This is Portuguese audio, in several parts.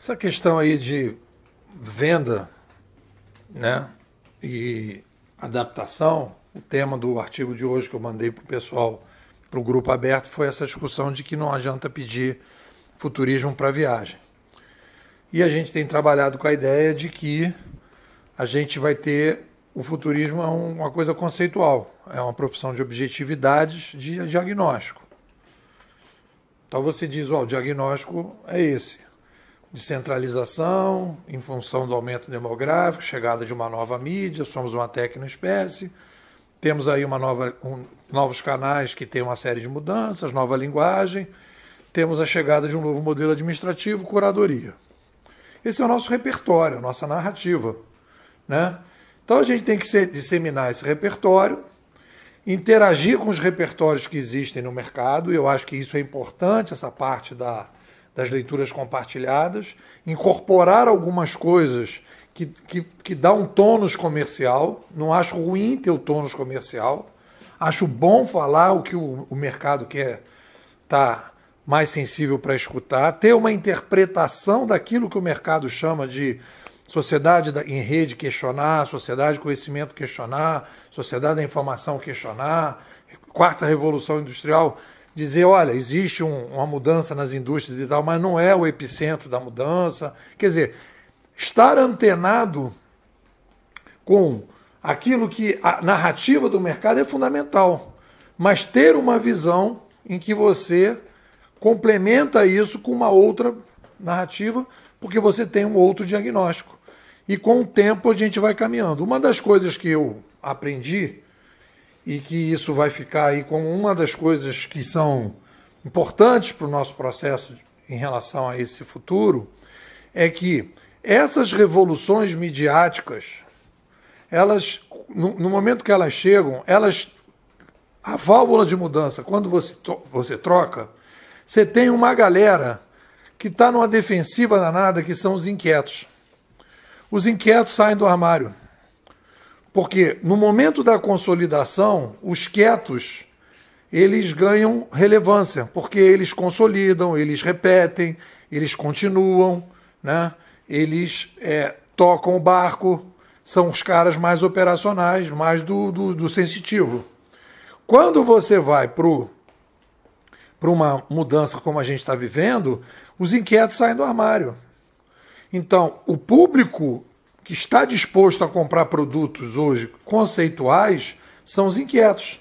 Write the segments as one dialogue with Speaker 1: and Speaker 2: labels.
Speaker 1: Essa questão aí de venda né, e adaptação, o tema do artigo de hoje que eu mandei para o pessoal, para o grupo aberto, foi essa discussão de que não adianta pedir futurismo para viagem. E a gente tem trabalhado com a ideia de que a gente vai ter. O futurismo é uma coisa conceitual, é uma profissão de objetividades de diagnóstico. Então você diz: oh, o diagnóstico é esse de centralização em função do aumento demográfico, chegada de uma nova mídia, somos uma tecnoespécie. Temos aí uma nova, um, novos canais que têm uma série de mudanças, nova linguagem. Temos a chegada de um novo modelo administrativo, curadoria. Esse é o nosso repertório, a nossa narrativa. Né? Então a gente tem que ser, disseminar esse repertório, interagir com os repertórios que existem no mercado, e eu acho que isso é importante, essa parte da, das leituras compartilhadas, incorporar algumas coisas que, que, que dá um tônus comercial. Não acho ruim ter o tônus comercial. Acho bom falar o que o, o mercado quer tá mais sensível para escutar, ter uma interpretação daquilo que o mercado chama de sociedade em rede questionar, sociedade de conhecimento questionar, sociedade da informação questionar, quarta revolução industrial dizer, olha, existe um, uma mudança nas indústrias e tal, mas não é o epicentro da mudança. Quer dizer, estar antenado com aquilo que a narrativa do mercado é fundamental, mas ter uma visão em que você complementa isso com uma outra narrativa, porque você tem um outro diagnóstico. E com o tempo a gente vai caminhando. Uma das coisas que eu aprendi e que isso vai ficar aí como uma das coisas que são importantes para o nosso processo em relação a esse futuro, é que essas revoluções midiáticas, elas, no, no momento que elas chegam, elas a válvula de mudança, quando você, você troca, você tem uma galera que está numa defensiva danada, que são os inquietos. Os inquietos saem do armário. Porque no momento da consolidação, os quietos eles ganham relevância, porque eles consolidam, eles repetem, eles continuam, né? eles é, tocam o barco, são os caras mais operacionais, mais do, do, do sensitivo. Quando você vai para uma mudança como a gente está vivendo, os inquietos saem do armário. Então, o público que está disposto a comprar produtos hoje conceituais são os inquietos.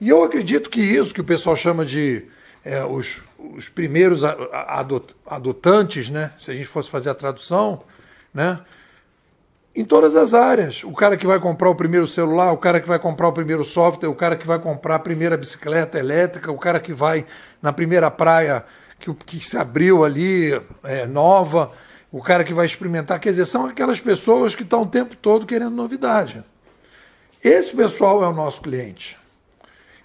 Speaker 1: E eu acredito que isso que o pessoal chama de é, os, os, primeiros adot, adotantes, né? se a gente fosse fazer a tradução, né? em todas as áreas. O cara que vai comprar o primeiro celular, o cara que vai comprar o primeiro software, o cara que vai comprar a primeira bicicleta elétrica, o cara que vai na primeira praia que, que se abriu ali, é, nova o cara que vai experimentar, quer dizer, são aquelas pessoas que estão o tempo todo querendo novidade. Esse pessoal é o nosso cliente.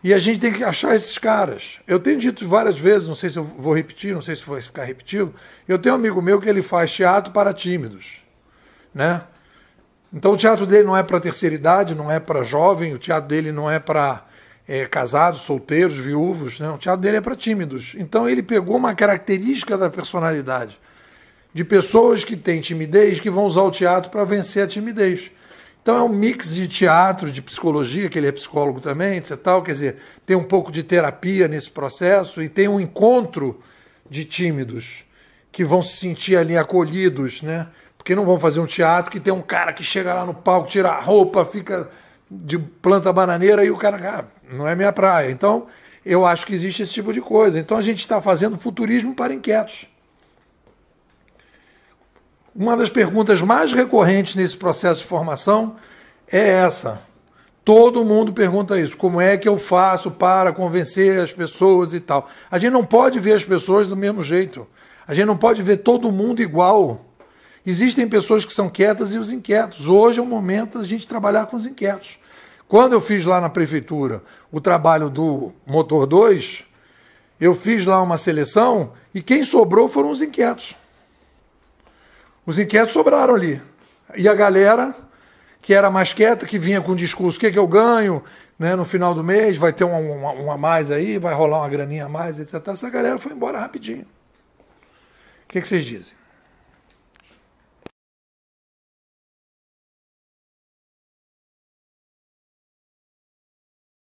Speaker 1: E a gente tem que achar esses caras. Eu tenho dito várias vezes, não sei se eu vou repetir, não sei se vai ficar repetido. Eu tenho um amigo meu que ele faz teatro para tímidos, né? Então o teatro dele não é para terceira idade, não é para jovem, o teatro dele não é para é, casados, solteiros, viúvos, né? O teatro dele é para tímidos. Então ele pegou uma característica da personalidade de pessoas que têm timidez que vão usar o teatro para vencer a timidez. Então é um mix de teatro, de psicologia, que ele é psicólogo também, etc. Tal, quer dizer, tem um pouco de terapia nesse processo e tem um encontro de tímidos que vão se sentir ali acolhidos, né? Porque não vão fazer um teatro que tem um cara que chega lá no palco, tira a roupa, fica de planta bananeira e o cara, cara, não é minha praia. Então eu acho que existe esse tipo de coisa. Então a gente está fazendo futurismo para inquietos. Uma das perguntas mais recorrentes nesse processo de formação é essa. Todo mundo pergunta isso: como é que eu faço para convencer as pessoas e tal? A gente não pode ver as pessoas do mesmo jeito. A gente não pode ver todo mundo igual. Existem pessoas que são quietas e os inquietos. Hoje é o momento da gente trabalhar com os inquietos. Quando eu fiz lá na prefeitura o trabalho do Motor 2, eu fiz lá uma seleção e quem sobrou foram os inquietos. Os inquietos sobraram ali. E a galera que era mais quieta, que vinha com o discurso: o que, é que eu ganho né, no final do mês? Vai ter uma, uma, uma, mais aí, vai rolar uma graninha a mais, etc. Essa galera foi embora rapidinho. O que, é que vocês dizem?